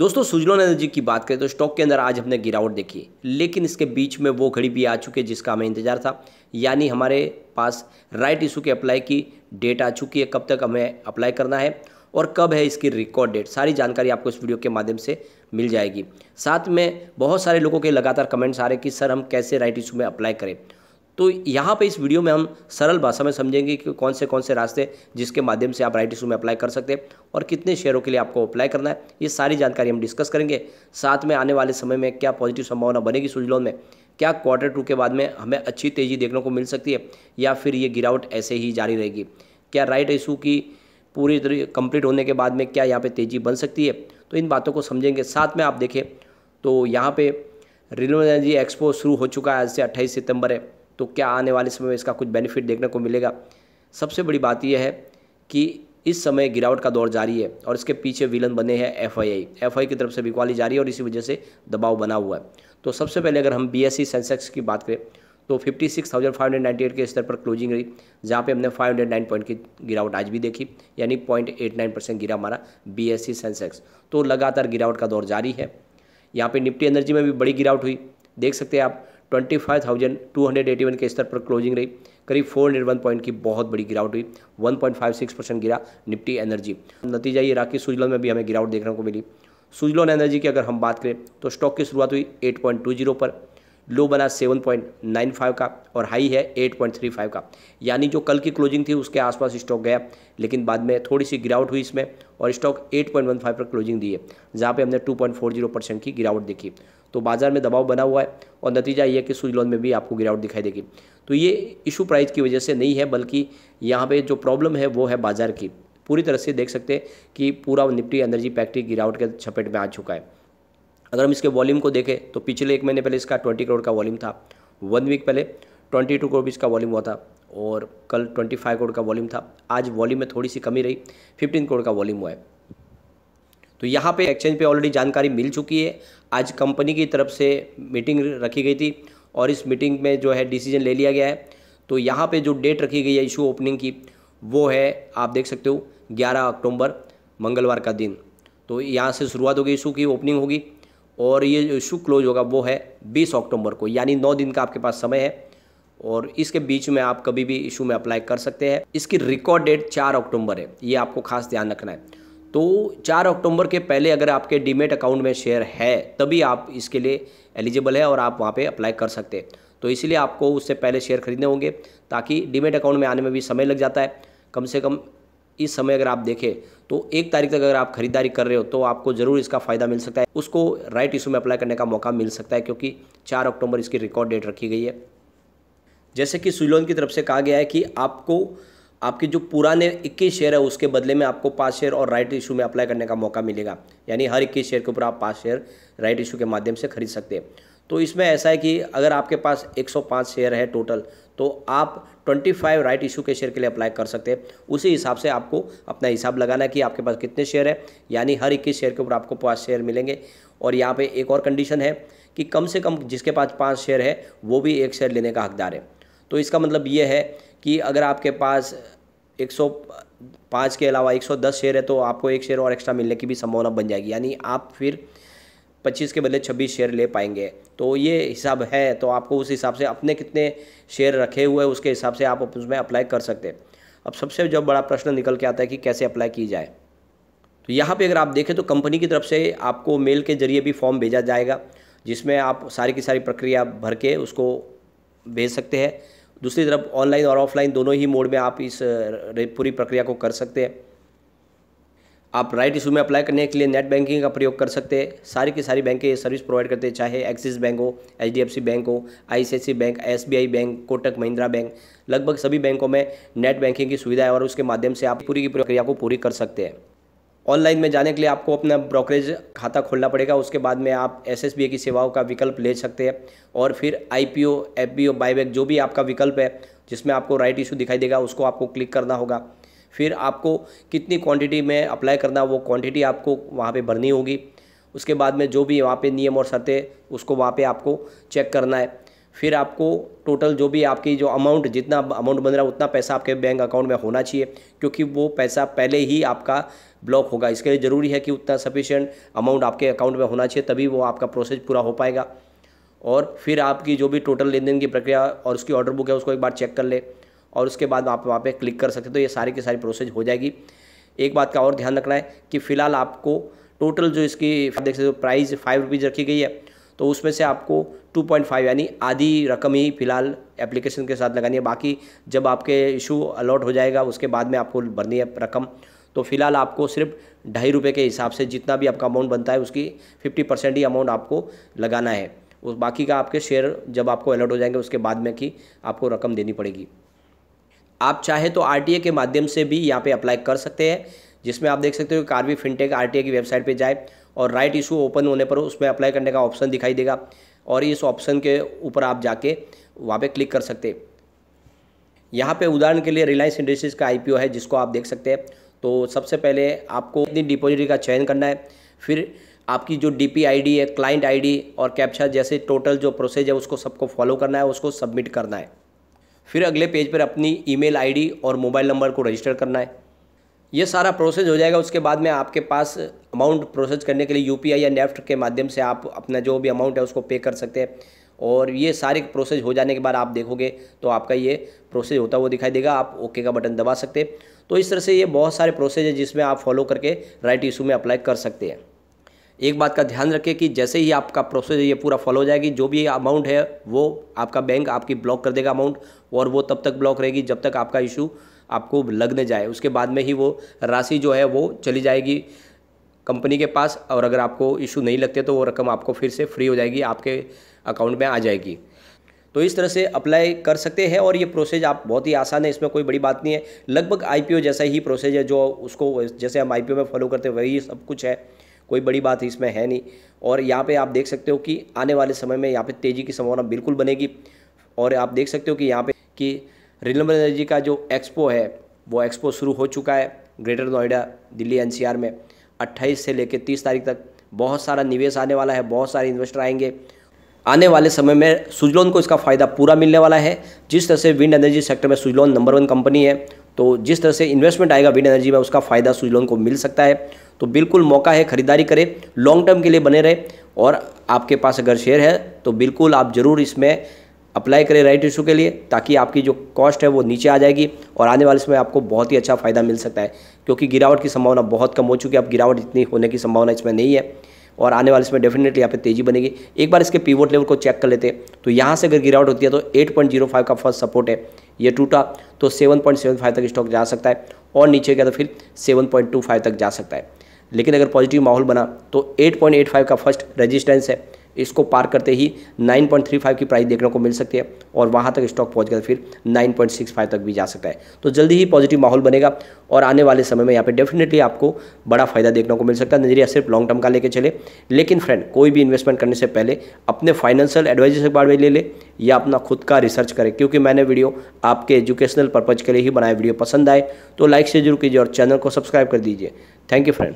दोस्तों सुजलोन एनर्जी की बात करें तो स्टॉक के अंदर आज हमने गिरावट देखी लेकिन इसके बीच में वो घड़ी भी आ चुकी है जिसका हमें इंतजार था यानी हमारे पास राइट इशू के अप्लाई की डेट आ चुकी है कब तक हमें अप्लाई करना है और कब है इसकी रिकॉर्ड डेट सारी जानकारी आपको इस वीडियो के माध्यम से मिल जाएगी साथ में बहुत सारे लोगों के लगातार कमेंट्स आ रहे हैं कि सर हम कैसे राइट इशू में अप्लाई करें तो यहाँ पे इस वीडियो में हम सरल भाषा में समझेंगे कि कौन से कौन से रास्ते जिसके माध्यम से आप राइट इशू में अप्लाई कर सकते हैं और कितने शेयरों के लिए आपको अप्लाई करना है ये सारी जानकारी हम डिस्कस करेंगे साथ में आने वाले समय में क्या पॉजिटिव संभावना बनेगी सुजलोन में क्या क्वार्टर टू के बाद में हमें अच्छी तेज़ी देखने को मिल सकती है या फिर ये गिरावट ऐसे ही जारी रहेगी क्या राइट इशू की पूरी तरह कंप्लीट होने के बाद में क्या यहाँ पे तेज़ी बन सकती है तो इन बातों को समझेंगे साथ में आप देखें तो यहाँ पे रिलायंस एनर्जी एक्सपो शुरू हो चुका है आज से अट्ठाईस सितंबर है तो क्या आने वाले समय में इसका कुछ बेनिफिट देखने को मिलेगा सबसे बड़ी बात यह है कि इस समय गिरावट का दौर जारी है और इसके पीछे विलन बने हैं एफ आई एफ आई की तरफ से बिकवाली जारी है और इसी वजह से दबाव बना हुआ है तो सबसे पहले अगर हम बी एस सी सेंसेक्स की बात करें तो 56,598 के स्तर पर क्लोजिंग रही जहाँ पे हमने 509 पॉइंट की गिरावट आज भी देखी यानी 0.89 परसेंट गिरा हमारा बी एस सी सेंसेक्स तो लगातार गिरावट का दौर जारी है यहाँ पे निफ्टी एनर्जी में भी बड़ी गिरावट हुई देख सकते हैं आप twenty five thousand two hundred eighty one के स्तर पर क्लोजिंग रही करीब फोर हंड्रेड वन पॉइंट की बहुत बड़ी गिरावट हुई one point five six percent गिरा निफ्टी एनर्जी नतीजा ये रहा कि सुजलोन में भी हमें गिरावट देखने को मिली सुजलोन एनर्जी की अगर हम बात करें तो स्टॉक की शुरुआत हुई एट पॉइंट टू जीरो पर लो बना 7.95 का और हाई है 8.35 का यानी जो कल की क्लोजिंग थी उसके आसपास स्टॉक गया लेकिन बाद में थोड़ी सी गिरावट हुई इसमें और स्टॉक 8.15 पर क्लोजिंग दी है जहाँ पे हमने 2.40 परसेंट की गिरावट देखी तो बाजार में दबाव बना हुआ है और नतीजा ये कि सूज लोन में भी आपको गिरावट दिखाई देगी तो ये इशू प्राइस की वजह से नहीं है बल्कि यहाँ पे जो प्रॉब्लम है वो है बाजार की पूरी तरह से देख सकते हैं कि पूरा निफ्टी एनर्जी पैक्टी गिरावट के छपेट में आ चुका है अगर हम इसके वॉल्यूम को देखें तो पिछले एक महीने पहले इसका ट्वेंटी करोड़ का वॉल्यूम था वन वीक पहले ट्वेंटी टू करोड़ इसका वॉल्यूम हुआ था और कल ट्वेंटी फाइव करोड़ का वॉल्यूम था आज वॉल्यूम में थोड़ी सी कमी रही फिफ्टीन करोड़ का वॉल्यूम हुआ है तो यहाँ पे एक्सचेंज पे ऑलरेडी जानकारी मिल चुकी है आज कंपनी की तरफ से मीटिंग रखी गई थी और इस मीटिंग में जो है डिसीजन ले लिया गया है तो यहाँ पे जो डेट रखी गई है इशू ओपनिंग की वो है आप देख सकते हो ग्यारह अक्टूबर मंगलवार का दिन तो यहाँ से शुरुआत होगी इशू की ओपनिंग होगी और ये जो इशू क्लोज होगा वो है बीस अक्टूबर को यानी नौ दिन का आपके पास समय है और इसके बीच में आप कभी भी इशू में अप्लाई कर सकते हैं इसकी रिकॉर्ड डेट चार अक्टूबर है ये आपको खास ध्यान रखना है तो 4 अक्टूबर के पहले अगर आपके डीमेट अकाउंट में शेयर है तभी आप इसके लिए एलिजिबल है और आप वहाँ पे अप्लाई कर सकते हैं तो इसलिए आपको उससे पहले शेयर खरीदने होंगे ताकि डीमेट अकाउंट में आने में भी समय लग जाता है कम से कम इस समय अगर आप देखें तो एक तारीख तक अगर आप खरीदारी कर रहे हो तो आपको ज़रूर इसका फ़ायदा मिल सकता है उसको राइट इशू में अप्लाई करने का मौका मिल सकता है क्योंकि चार अक्टूबर इसकी रिकॉर्ड डेट रखी गई है जैसे कि सुलोन की तरफ से कहा गया है कि आपको आपके जो पुराने 21 शेयर है उसके बदले में आपको पाँच शेयर और राइट इशू में अप्लाई करने का मौका मिलेगा यानी हर 21 शेयर के ऊपर आप पाँच शेयर राइट इशू के माध्यम से खरीद सकते हैं तो इसमें ऐसा है कि अगर आपके पास 105 शेयर है टोटल तो आप 25 राइट इशू के शेयर के लिए अप्लाई कर सकते हैं उसी हिसाब से आपको अपना हिसाब लगाना है कि आपके पास कितने शेयर है यानी हर 21 शेयर के ऊपर आपको पाँच शेयर मिलेंगे और यहाँ पे एक और कंडीशन है कि कम से कम जिसके पास पाँच शेयर है वो भी एक शेयर लेने का हकदार है तो इसका मतलब ये है कि अगर आपके पास 105 के अलावा 110 शेयर है तो आपको एक शेयर और एक्स्ट्रा मिलने की भी संभावना बन जाएगी यानी आप फिर 25 के बदले 26 शेयर ले पाएंगे तो ये हिसाब है तो आपको उस हिसाब से अपने कितने शेयर रखे हुए हैं उसके हिसाब से आप उसमें अप्लाई कर सकते हैं अब सबसे जब बड़ा प्रश्न निकल के आता है कि कैसे अप्लाई की जाए तो यहाँ पर अगर आप देखें तो कंपनी की तरफ से आपको मेल के जरिए भी फॉर्म भेजा जाएगा जिसमें आप सारी की सारी प्रक्रिया भर के उसको भेज सकते हैं दूसरी तरफ ऑनलाइन और ऑफलाइन दोनों ही मोड में आप इस पूरी प्रक्रिया को कर सकते हैं आप राइट इशू में अप्लाई करने के लिए नेट बैंकिंग का प्रयोग कर सकते हैं सारी की सारी बैंकें ये सर्विस प्रोवाइड करते हैं चाहे एक्सिस बैंक हो एच बैंक हो I bank Yes bank Kotak Mahindra bank लगभग सभी बैंकों में नेट बैंकिंग की सुविधा है और उसके माध्यम से आप पूरी की प्रक्रिया को पूरी कर सकते हैं ऑनलाइन में जाने के लिए आपको अपना ब्रोकरेज खाता खोलना पड़ेगा उसके बाद में आप एस की सेवाओं का विकल्प ले सकते हैं और फिर I P O F B O buyback जो भी आपका विकल्प है जिसमें आपको राइट इशू दिखाई देगा उसको आपको क्लिक करना होगा फिर आपको कितनी क्वांटिटी में अप्लाई करना वो क्वांटिटी आपको वहाँ पे भरनी होगी उसके बाद में जो भी वहाँ पे नियम और शर्तें उसको वहाँ पे आपको चेक करना है फिर आपको टोटल जो भी आपकी जो अमाउंट जितना अमाउंट बन रहा है उतना पैसा आपके बैंक अकाउंट में होना चाहिए क्योंकि वो पैसा पहले ही आपका ब्लॉक होगा इसके लिए ज़रूरी है कि उतना सफिशेंट अमाउंट आपके अकाउंट में होना चाहिए तभी वो आपका प्रोसेस पूरा हो पाएगा और फिर आपकी जो भी टोटल लेन देन की प्रक्रिया और उसकी ऑर्डर बुक है उसको एक बार चेक कर ले और उसके बाद आप वहाँ पर क्लिक कर सकते तो ये सारी की सारी प्रोसेस हो जाएगी एक बात का और ध्यान रखना है कि फ़िलहाल आपको टोटल जो इसकी देख सकते हो प्राइस फाइव रुपीज़ रखी गई है तो उसमें से आपको 2.5 यानी आधी रकम ही फिलहाल एप्लीकेशन के साथ लगानी है बाकी जब आपके इशू अलॉट हो जाएगा उसके बाद में आपको भरनी है रकम तो फिलहाल आपको सिर्फ ढाई रुपये के हिसाब से जितना भी आपका अमाउंट बनता है उसकी फिफ्टी परसेंट ही अमाउंट आपको लगाना है उस बाकी का आपके शेयर जब आपको अलॉट हो जाएंगे उसके बाद में कि आपको रकम देनी पड़ेगी आप चाहे तो आर के माध्यम से भी यहाँ पे अप्लाई कर सकते हैं जिसमें आप देख सकते हो कार्वी फिनटेक आर की वेबसाइट पर जाए और राइट इशू ओपन होने पर उसमें अप्लाई करने का ऑप्शन दिखाई देगा और इस ऑप्शन के ऊपर आप जाके वहाँ पे क्लिक कर सकते यहाँ पे उदाहरण के लिए रिलायंस इंडस्ट्रीज़ का आई है जिसको आप देख सकते हैं तो सबसे पहले आपको अपनी डिपोजिटी का चयन करना है फिर आपकी जो डी पी है क्लाइंट आई और कैप्चा जैसे टोटल जो प्रोसेस है उसको सबको फॉलो करना है उसको सबमिट करना है फिर अगले पेज पर अपनी ईमेल आईडी और मोबाइल नंबर को रजिस्टर करना है ये सारा प्रोसेस हो जाएगा उसके बाद में आपके पास अमाउंट प्रोसेस करने के लिए यू या नेफ्ट e के माध्यम से आप अपना जो भी अमाउंट है उसको पे कर सकते हैं और ये सारे प्रोसेस हो जाने के बाद आप देखोगे तो आपका ये प्रोसेस होता हुआ दिखाई देगा आप ओके का बटन दबा सकते हैं तो इस तरह से ये बहुत सारे प्रोसेस है जिसमें आप फॉलो करके राइट इशू में अप्लाई कर सकते हैं एक बात का ध्यान रखें कि जैसे ही आपका प्रोसेस ये पूरा फॉलो हो जाएगी जो भी अमाउंट है वो आपका बैंक आपकी ब्लॉक कर देगा अमाउंट और वो तब तक ब्लॉक रहेगी जब तक आपका इशू आपको लगने जाए उसके बाद में ही वो राशि जो है वो चली जाएगी कंपनी के पास और अगर आपको इशू नहीं लगते तो वो रकम आपको फिर से फ्री हो जाएगी आपके अकाउंट में आ जाएगी तो इस तरह से अप्लाई कर सकते हैं और ये प्रोसेस आप बहुत ही आसान है इसमें कोई बड़ी बात नहीं है लगभग आईपीओ जैसा ही प्रोसेस है जो उसको जैसे हम आईपीओ में फॉलो करते हैं वही सब कुछ है कोई बड़ी बात इसमें है नहीं और यहाँ पे आप देख सकते हो कि आने वाले समय में यहाँ पे तेज़ी की संभावना बिल्कुल बनेगी और आप देख सकते हो कि यहाँ पे कि रिनल एनर्जी का जो एक्सपो है वो एक्सपो शुरू हो चुका है ग्रेटर नोएडा दिल्ली एन में अट्ठाईस से लेकर तीस तारीख तक बहुत सारा निवेश आने वाला है बहुत सारे इन्वेस्टर आएंगे आने वाले समय में सुजलोन को इसका फ़ायदा पूरा मिलने वाला है जिस तरह से विंड एनर्जी सेक्टर में सुजलोन नंबर वन कंपनी है तो जिस तरह से इन्वेस्टमेंट आएगा विंड एनर्जी में उसका फ़ायदा सुजलोन को मिल सकता है तो बिल्कुल मौका है खरीदारी करें लॉन्ग टर्म के लिए बने रहे और आपके पास अगर शेयर है तो बिल्कुल आप ज़रूर इसमें अप्लाई करें राइट इशू के लिए ताकि आपकी जो कॉस्ट है वो नीचे आ जाएगी और आने वाले समय आपको बहुत ही अच्छा फ़ायदा मिल सकता है क्योंकि गिरावट की संभावना बहुत कम हो चुकी है अब गिरावट इतनी होने की संभावना इसमें नहीं है और आने वाले इसमें डेफिनेटली यहाँ पे तेजी बनेगी एक बार इसके पीवोट लेवल को चेक कर लेते हैं तो यहाँ से अगर गिरावट होती है तो 8.05 का फर्स्ट सपोर्ट है ये टूटा तो 7.75 तक स्टॉक जा सकता है और नीचे गया तो फिर 7.25 तक जा सकता है लेकिन अगर पॉजिटिव माहौल बना तो एट का फर्स्ट रजिस्टेंस है इसको पार करते ही 9.35 की प्राइस देखने को मिल सकती है और वहाँ तक स्टॉक पहुँच गया फिर 9.65 तक भी जा सकता है तो जल्दी ही पॉजिटिव माहौल बनेगा और आने वाले समय में यहाँ पे डेफिनेटली आपको बड़ा फायदा देखने को मिल सकता है नजरिया सिर्फ लॉन्ग टर्म का लेके चले लेकिन फ्रेंड कोई भी इन्वेस्टमेंट करने से पहले अपने फाइनेंशियल एडवाइजर से बारे में ले ले या अपना खुद का रिसर्च करें क्योंकि मैंने वीडियो आपके एजुकेशनल पर्पज़ के लिए ही बनाया वीडियो पसंद आए तो लाइक से जरूर कीजिए और चैनल को सब्सक्राइब कर दीजिए थैंक यू फ्रेंड